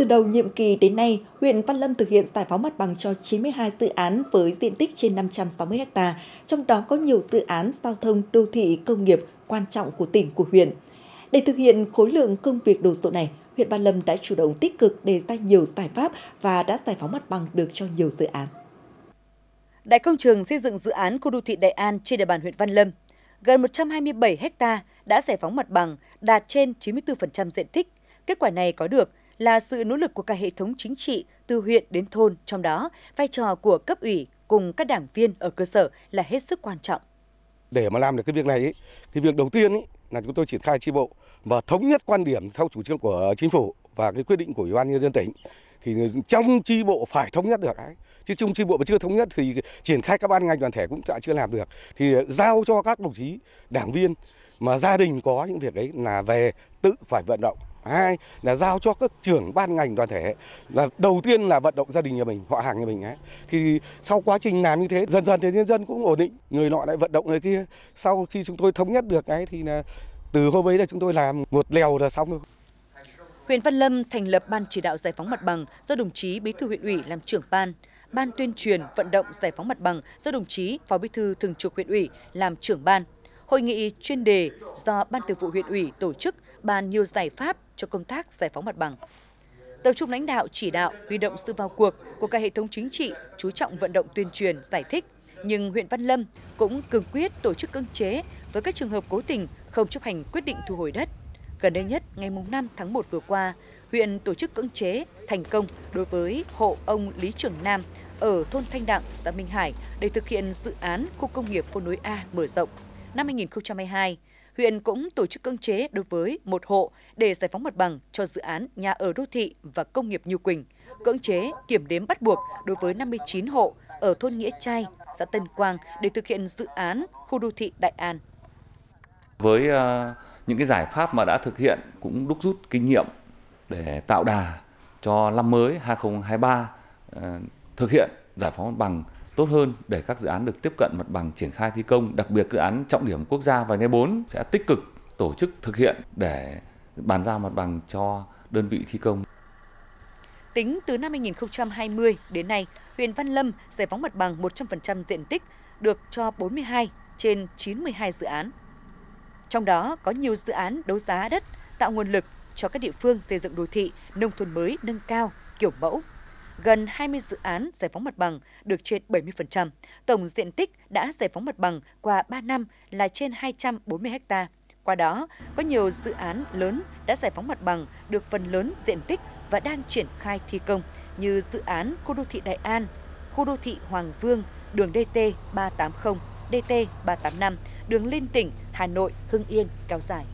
Từ đầu nhiệm kỳ đến nay, huyện Văn Lâm thực hiện giải phóng mặt bằng cho 92 dự án với diện tích trên 560 ha, trong đó có nhiều dự án giao thông, đô thị, công nghiệp quan trọng của tỉnh, của huyện. Để thực hiện khối lượng công việc đồ sộ này, huyện Văn Lâm đã chủ động tích cực đề ra nhiều giải pháp và đã giải phóng mặt bằng được cho nhiều dự án. Đại công trường xây dựng dự án khu đô thị Đại An trên địa bàn huyện Văn Lâm, gần 127 ha đã giải phóng mặt bằng, đạt trên 94% diện tích. Kết quả này có được là sự nỗ lực của cả hệ thống chính trị từ huyện đến thôn, trong đó vai trò của cấp ủy cùng các đảng viên ở cơ sở là hết sức quan trọng. Để mà làm được cái việc này, ấy, cái việc đầu tiên ấy, là chúng tôi triển khai tri bộ và thống nhất quan điểm theo chủ trương của chính phủ và cái quyết định của ủy ban nhân dân tỉnh thì trong tri bộ phải thống nhất được ấy. chứ trong tri bộ mà chưa thống nhất thì triển khai các ban ngành đoàn thể cũng đã chưa làm được thì giao cho các đồng chí đảng viên mà gia đình có những việc ấy là về tự phải vận động hai là giao cho các trưởng ban ngành đoàn thể là đầu tiên là vận động gia đình nhà mình họ hàng nhà mình ấy thì sau quá trình làm như thế dần dần thì nhân dân cũng ổn định người nọ lại vận động người kia sau khi chúng tôi thống nhất được ấy thì là từ hôm ấy là chúng tôi làm một lèo là xong rồi Huyện Văn Lâm thành lập Ban chỉ đạo giải phóng mặt bằng do đồng chí Bí thư huyện ủy làm trưởng ban, Ban tuyên truyền vận động giải phóng mặt bằng do đồng chí Phó Bí thư thường trực huyện ủy làm trưởng ban. Hội nghị chuyên đề do Ban Thường vụ huyện ủy tổ chức bàn nhiều giải pháp cho công tác giải phóng mặt bằng. Tập trung lãnh đạo chỉ đạo, huy động sự vào cuộc của cả hệ thống chính trị, chú trọng vận động tuyên truyền, giải thích. Nhưng huyện Văn Lâm cũng cương quyết tổ chức cưỡng chế với các trường hợp cố tình không chấp hành quyết định thu hồi đất. Gần đây nhất, ngày 5 tháng 1 vừa qua, huyện tổ chức cưỡng chế thành công đối với hộ ông Lý Trường Nam ở thôn Thanh Đặng, xã Minh Hải để thực hiện dự án khu công nghiệp phố núi A mở rộng. Năm 2022, huyện cũng tổ chức cưỡng chế đối với một hộ để giải phóng mặt bằng cho dự án nhà ở đô thị và công nghiệp Như Quỳnh, cưỡng chế kiểm đếm bắt buộc đối với 59 hộ ở thôn Nghĩa Trai, xã Tân Quang để thực hiện dự án khu đô thị Đại An. Với ờ, những cái giải pháp mà đã thực hiện cũng đúc rút kinh nghiệm để tạo đà cho năm mới 2023 ờ, thực hiện giải phóng mặt bằng tốt hơn để các dự án được tiếp cận mặt bằng triển khai thi công, đặc biệt dự án trọng điểm quốc gia và đai 4 e sẽ tích cực tổ chức thực hiện để bàn giao mặt bằng cho đơn vị thi công. Tính từ năm 2020 đến nay, huyện Văn Lâm giải phóng mặt bằng 100% diện tích được cho 42 trên 92 dự án. Trong đó có nhiều dự án đấu giá đất tạo nguồn lực cho các địa phương xây dựng đô thị, nông thôn mới nâng cao, kiểu mẫu, gần 20 dự án giải phóng mặt bằng được trên 70%. Tổng diện tích đã giải phóng mặt bằng qua 3 năm là trên 240 ha. Qua đó, có nhiều dự án lớn đã giải phóng mặt bằng được phần lớn diện tích và đang triển khai thi công như dự án khu đô thị Đại An, khu đô thị Hoàng Vương, đường DT 380, DT 385, đường Liên tỉnh, Hà Nội, Hưng Yên, Cao Giải.